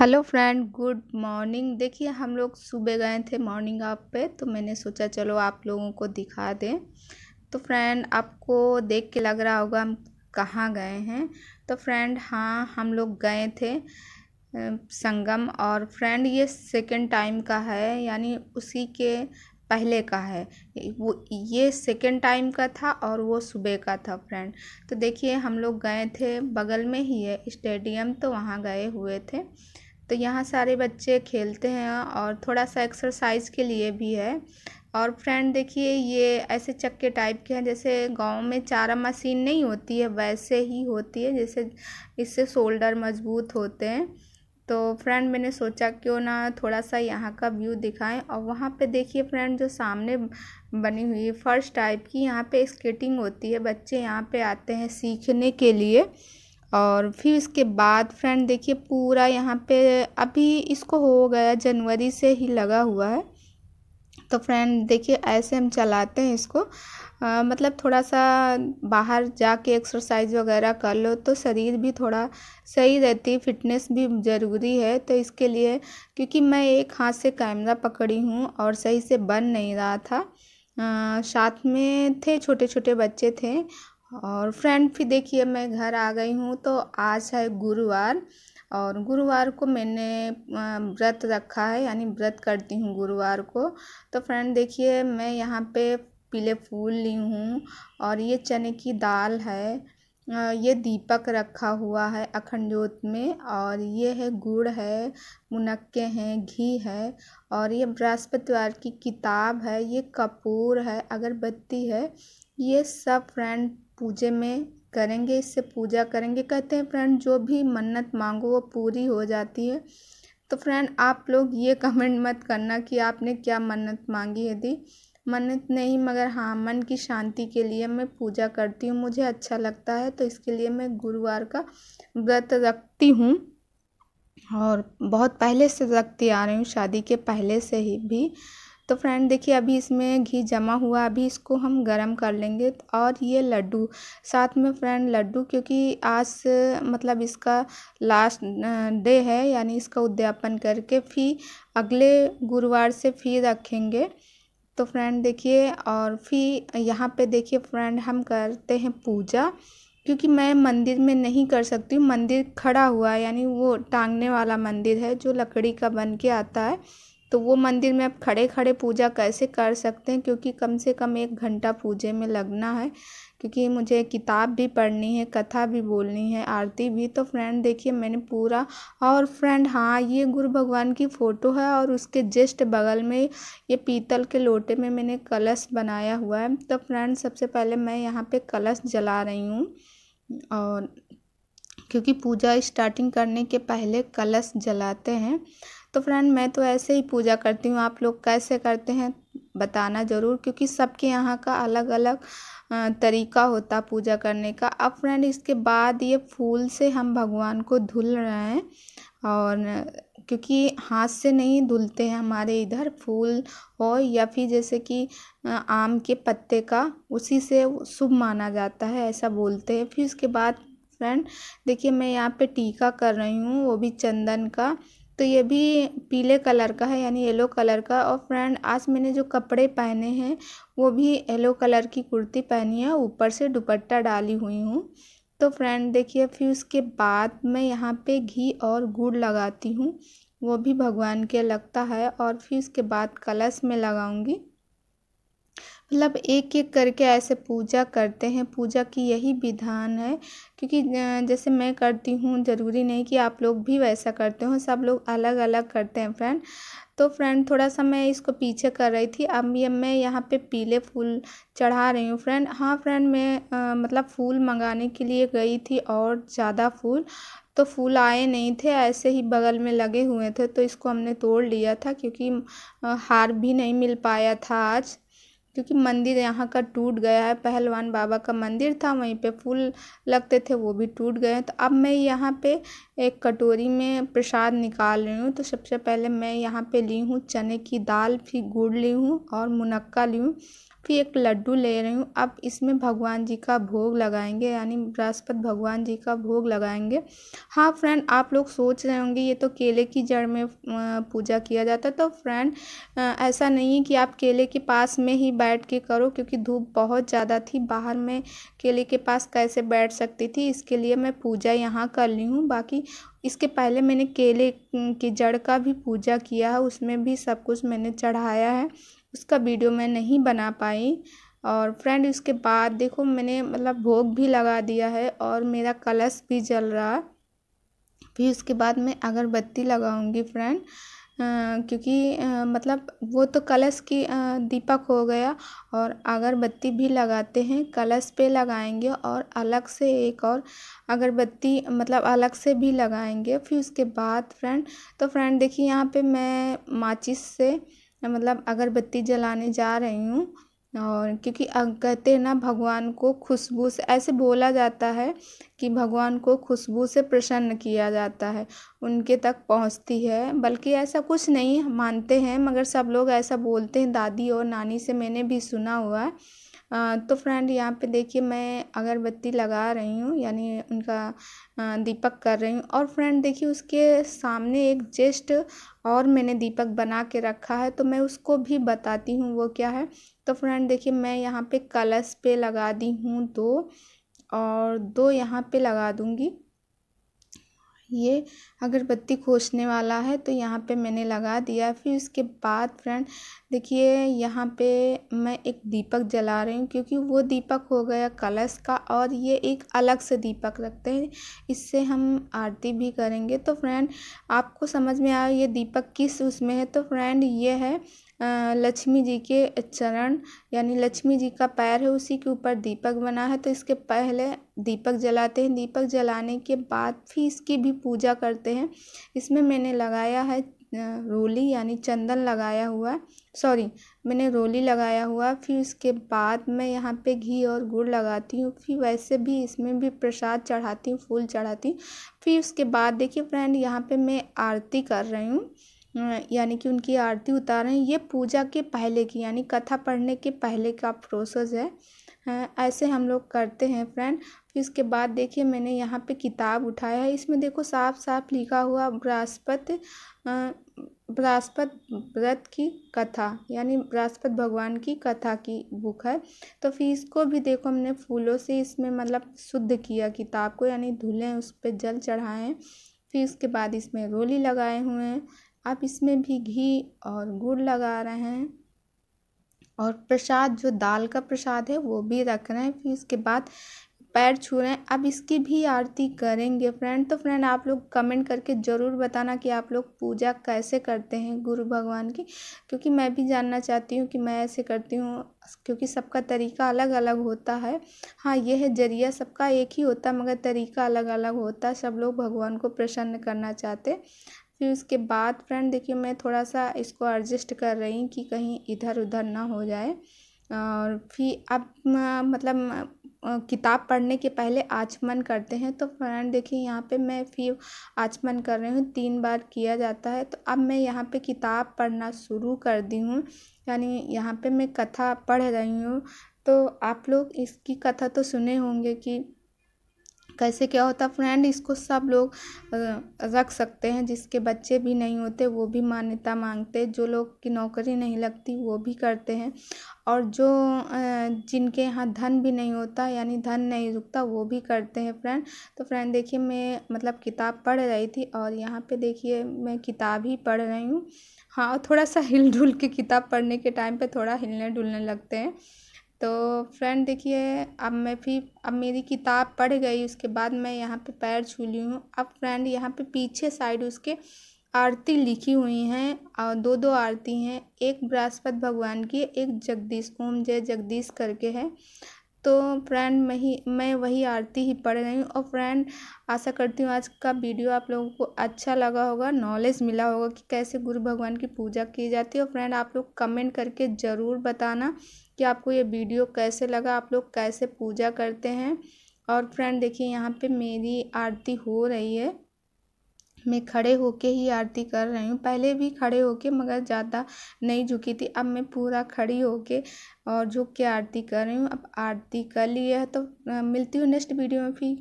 hello friend good morning देखिए हम लोग सुबह गए थे मॉर्निंग आप पे तो मैंने सोचा चलो आप लोगों को दिखा दें तो फ्रेंड आपको देख के लग रहा होगा हम कहाँ गए हैं तो फ्रेंड हाँ हम लोग गए थे संगम और फ्रेंड ये सेकेंड टाइम का है यानी उसी के पहले का है वो ये सेकेंड टाइम का था और वो सुबह का था फ्रेंड तो देखिए हम लोग गए थे बगल में ही है स्टेडियम तो वहाँ गए हुए थे तो यहाँ सारे बच्चे खेलते हैं और थोड़ा सा एक्सरसाइज के लिए भी है और फ्रेंड देखिए ये ऐसे चक्के टाइप के हैं जैसे गांव में चारा मशीन नहीं होती है वैसे ही होती है जैसे इससे शोल्डर मजबूत होते हैं तो फ्रेंड मैंने सोचा क्यों ना थोड़ा सा यहाँ का व्यू दिखाएं और वहाँ पे देखिए फ्रेंड जो सामने बनी हुई फर्स्ट टाइप की यहाँ पे स्केटिंग होती है बच्चे यहाँ पे आते हैं सीखने के लिए और फिर इसके बाद फ्रेंड देखिए पूरा यहाँ पे अभी इसको हो गया जनवरी से ही लगा हुआ है तो फ्रेंड देखिए ऐसे हम चलाते हैं इसको आ, मतलब थोड़ा सा बाहर जाके एक्सरसाइज वगैरह कर लो तो शरीर भी थोड़ा सही रहती है फिटनेस भी ज़रूरी है तो इसके लिए क्योंकि मैं एक हाथ से कैमरा पकड़ी हूँ और सही से बन नहीं रहा था आ, साथ में थे छोटे छोटे बच्चे थे और फ्रेंड फिर देखिए मैं घर आ गई हूँ तो आज है गुरुवार और गुरुवार को मैंने व्रत रखा है यानी व्रत करती हूँ गुरुवार को तो फ्रेंड देखिए मैं यहाँ पे पीले फूल ली हूँ और ये चने की दाल है ये दीपक रखा हुआ है अखंड जोत में और ये है गुड़ है मुनक्के हैं घी है और ये बृहस्पतिवार की किताब है ये कपूर है अगरबत्ती है ये सब फ्रेंड पूजे में करेंगे इससे पूजा करेंगे कहते हैं फ्रेंड जो भी मन्नत मांगो वो पूरी हो जाती है तो फ्रेंड आप लोग ये कमेंट मत करना कि आपने क्या मन्नत मांगी यदि मन्नत नहीं मगर हाँ मन की शांति के लिए मैं पूजा करती हूँ मुझे अच्छा लगता है तो इसके लिए मैं गुरुवार का व्रत रखती हूँ और बहुत पहले से रखती आ रही हूँ शादी के पहले से ही भी तो फ्रेंड देखिए अभी इसमें घी जमा हुआ अभी इसको हम गरम कर लेंगे और ये लड्डू साथ में फ्रेंड लड्डू क्योंकि आज मतलब इसका लास्ट डे है यानी इसका उद्यापन करके फिर अगले गुरुवार से फिर रखेंगे तो फ्रेंड देखिए और फिर यहाँ पे देखिए फ्रेंड हम करते हैं पूजा क्योंकि मैं मंदिर में नहीं कर सकती हूँ मंदिर खड़ा हुआ है यानी वो टांगने वाला मंदिर है जो लकड़ी का बन के आता है तो वो मंदिर में आप खड़े खड़े पूजा कैसे कर सकते हैं क्योंकि कम से कम एक घंटा पूजे में लगना है क्योंकि मुझे किताब भी पढ़नी है कथा भी बोलनी है आरती भी तो फ्रेंड देखिए मैंने पूरा और फ्रेंड हाँ ये गुरु भगवान की फ़ोटो है और उसके जस्ट बगल में ये पीतल के लोटे में मैंने कलश बनाया हुआ है तो फ्रेंड सबसे पहले मैं यहाँ पे कलश जला रही हूँ और क्योंकि पूजा स्टार्टिंग करने के पहले कलश जलाते हैं तो फ्रेंड मैं तो ऐसे ही पूजा करती हूँ आप लोग कैसे करते हैं बताना ज़रूर क्योंकि सबके यहाँ का अलग अलग तरीका होता पूजा करने का अब फ्रेंड इसके बाद ये फूल से हम भगवान को धुल रहे हैं और क्योंकि हाथ से नहीं धुलते हैं हमारे इधर फूल हो या फिर जैसे कि आम के पत्ते का उसी से शुभ माना जाता है ऐसा बोलते हैं फिर उसके बाद फ्रेंड देखिए मैं यहाँ पे टीका कर रही हूँ वो भी चंदन का तो ये भी पीले कलर का है यानी येलो कलर का और फ्रेंड आज मैंने जो कपड़े पहने हैं वो भी येलो कलर की कुर्ती पहनी है ऊपर से दुपट्टा डाली हुई हूँ तो फ्रेंड देखिए फिर उसके बाद मैं यहाँ पे घी और गुड़ लगाती हूँ वो भी भगवान के लगता है और फिर उसके बाद कलश में लगाऊंगी मतलब एक एक करके ऐसे पूजा करते हैं पूजा की यही विधान है क्योंकि जैसे मैं करती हूँ ज़रूरी नहीं कि आप लोग भी वैसा करते हो सब लोग अलग अलग करते हैं फ्रेंड तो फ्रेंड थोड़ा सा मैं इसको पीछे कर रही थी अब ये मैं यहाँ पे पीले फूल चढ़ा रही हूँ फ्रेंड हाँ फ्रेंड मैं आ, मतलब फूल मंगाने के लिए गई थी और ज़्यादा फूल तो फूल आए नहीं थे ऐसे ही बगल में लगे हुए थे तो इसको हमने तोड़ लिया था क्योंकि हार भी नहीं मिल पाया था आज क्योंकि मंदिर यहाँ का टूट गया है पहलवान बाबा का मंदिर था वहीं पे फूल लगते थे वो भी टूट गए तो अब मैं यहाँ पे एक कटोरी में प्रसाद निकाल रही हूँ तो सबसे पहले मैं यहाँ पे ली हूँ चने की दाल फिर गुड़ ली हूँ और मुनक्का ली हूँ फिर तो एक लड्डू ले रही हूँ अब इसमें भगवान जी का भोग लगाएंगे यानी बृहस्पति भगवान जी का भोग लगाएंगे हाँ फ्रेंड आप लोग सोच रहे होंगे ये तो केले की जड़ में पूजा किया जाता है तो फ्रेंड ऐसा नहीं है कि आप केले के पास में ही बैठ के करो क्योंकि धूप बहुत ज़्यादा थी बाहर में केले के पास कैसे बैठ सकती थी इसके लिए मैं पूजा यहाँ कर ली हूँ बाकी इसके पहले मैंने केले की जड़ का भी पूजा किया है उसमें भी सब कुछ मैंने चढ़ाया है उसका वीडियो मैं नहीं बना पाई और फ्रेंड इसके बाद देखो मैंने मतलब भोग भी लगा दिया है और मेरा कलश भी जल रहा फिर उसके बाद मैं अगरबत्ती लगाऊंगी फ्रेंड क्योंकि आ, मतलब वो तो कलश की आ, दीपक हो गया और अगरबत्ती भी लगाते हैं कलश पे लगाएंगे और अलग से एक और अगरबत्ती मतलब अलग से भी लगाएंगे फिर उसके बाद फ्रेंड तो फ्रेंड देखिए यहाँ पे मैं माचिस से मतलब अगरबत्ती जलाने जा रही हूँ और क्योंकि कहते हैं ना भगवान को खुशबू से ऐसे बोला जाता है कि भगवान को खुशबू से प्रसन्न किया जाता है उनके तक पहुंचती है बल्कि ऐसा कुछ नहीं मानते हैं मगर सब लोग ऐसा बोलते हैं दादी और नानी से मैंने भी सुना हुआ है तो फ्रेंड यहाँ पे देखिए मैं अगरबत्ती लगा रही हूँ यानी उनका दीपक कर रही हूँ और फ्रेंड देखिए उसके सामने एक जेस्ट और मैंने दीपक बना के रखा है तो मैं उसको भी बताती हूँ वो क्या है तो फ्रेंड देखिए मैं यहाँ पे कलश पे लगा दी हूँ दो और दो यहाँ पे लगा दूँगी ये अगरबत्ती खोजने वाला है तो यहाँ पे मैंने लगा दिया फिर उसके बाद फ्रेंड देखिए यहाँ पे मैं एक दीपक जला रही हूँ क्योंकि वो दीपक हो गया कलश का और ये एक अलग से दीपक रखते हैं इससे हम आरती भी करेंगे तो फ्रेंड आपको समझ में आया ये दीपक किस उसमें है तो फ्रेंड ये है लक्ष्मी जी के चरण यानी लक्ष्मी जी का पैर है उसी के ऊपर दीपक बना है तो इसके पहले दीपक जलाते हैं दीपक जलाने के बाद फिर इसकी भी पूजा करते हैं इसमें मैंने लगाया है रोली यानी चंदन लगाया हुआ सॉरी मैंने रोली लगाया हुआ फिर उसके बाद मैं यहाँ पे घी और गुड़ लगाती हूँ फिर वैसे भी इसमें भी प्रसाद चढ़ाती हूँ फूल चढ़ाती हूँ फिर उसके बाद देखिए फ्रेंड यहाँ पे मैं आरती कर रही हूँ यानी कि उनकी आरती उतारें ये पूजा के पहले की यानी कथा पढ़ने के पहले का प्रोसेस है ऐसे हम लोग करते हैं फ्रेंड फिर इसके बाद देखिए मैंने यहाँ पे किताब उठाया है इसमें देखो साफ साफ लिखा हुआ बृहस्पति बृहस्पत व्रत की कथा यानी बृहस्पत भगवान की कथा की बुक है तो फिर इसको भी देखो हमने फूलों से इसमें मतलब शुद्ध किया किताब को यानी धुलें उस पर जल चढ़ाएँ फिर उसके बाद इसमें रोली लगाए हुए हैं आप इसमें भी घी और गुड़ लगा रहे हैं और प्रसाद जो दाल का प्रसाद है वो भी रख रहे हैं फिर उसके बाद पैर छू रहे हैं अब इसकी भी आरती करेंगे फ्रेंड तो फ्रेंड आप लोग कमेंट करके ज़रूर बताना कि आप लोग पूजा कैसे करते हैं गुरु भगवान की क्योंकि मैं भी जानना चाहती हूँ कि मैं ऐसे करती हूँ क्योंकि सबका तरीका अलग अलग होता है हाँ ये है जरिया सबका एक ही होता मगर तरीका अलग अलग होता सब लोग भगवान को प्रसन्न करना चाहते फिर उसके बाद फ्रेंड देखिए मैं थोड़ा सा इसको एडजस्ट कर रही कि कहीं इधर उधर ना हो जाए और फिर अब मतलब किताब पढ़ने के पहले आचमन करते हैं तो फ्रेंड देखिए यहाँ पे मैं फिर आचमन कर रही हूँ तीन बार किया जाता है तो अब मैं यहाँ पे किताब पढ़ना शुरू कर दी हूँ यानी यहाँ पे मैं कथा पढ़ रही हूँ तो आप लोग इसकी कथा तो सुने होंगे कि कैसे क्या होता फ्रेंड इसको सब लोग रख सकते हैं जिसके बच्चे भी नहीं होते वो भी मान्यता मांगते जो लोग की नौकरी नहीं लगती वो भी करते हैं और जो जिनके यहाँ धन भी नहीं होता यानी धन नहीं रुकता वो भी करते हैं फ्रेंड तो फ्रेंड देखिए मैं मतलब किताब पढ़ रही थी और यहाँ पे देखिए मैं किताब ही पढ़ रही हूँ हाँ थोड़ा सा हिल डुल के किताब पढ़ने के टाइम पे थोड़ा हिलने डुलने लगते हैं तो फ्रेंड देखिए अब मैं फिर अब मेरी किताब पढ़ गई उसके बाद मैं यहाँ पे पैर छू ली हूँ अब फ्रेंड यहाँ पे पीछे साइड उसके आरती लिखी हुई हैं और दो दो आरती हैं एक बृहस्पति भगवान की एक जगदीश ओम जय जगदीश करके है तो फ्रेंड मैं ही मैं वही आरती ही पढ़ रही हूँ और फ्रेंड आशा करती हूँ आज का वीडियो आप लोगों को अच्छा लगा होगा नॉलेज मिला होगा कि कैसे गुरु भगवान की पूजा की जाती है और फ्रेंड आप लोग कमेंट करके ज़रूर बताना कि आपको ये वीडियो कैसे लगा आप लोग कैसे पूजा करते हैं और फ्रेंड देखिए यहाँ पे मेरी आरती हो रही है मैं खड़े होके ही आरती कर रही हूँ पहले भी खड़े होके मगर ज़्यादा नहीं झुकी थी अब मैं पूरा खड़ी होके और झुक के आरती कर रही हूँ अब आरती कर ली है तो मिलती हूँ नेक्स्ट वीडियो में फिर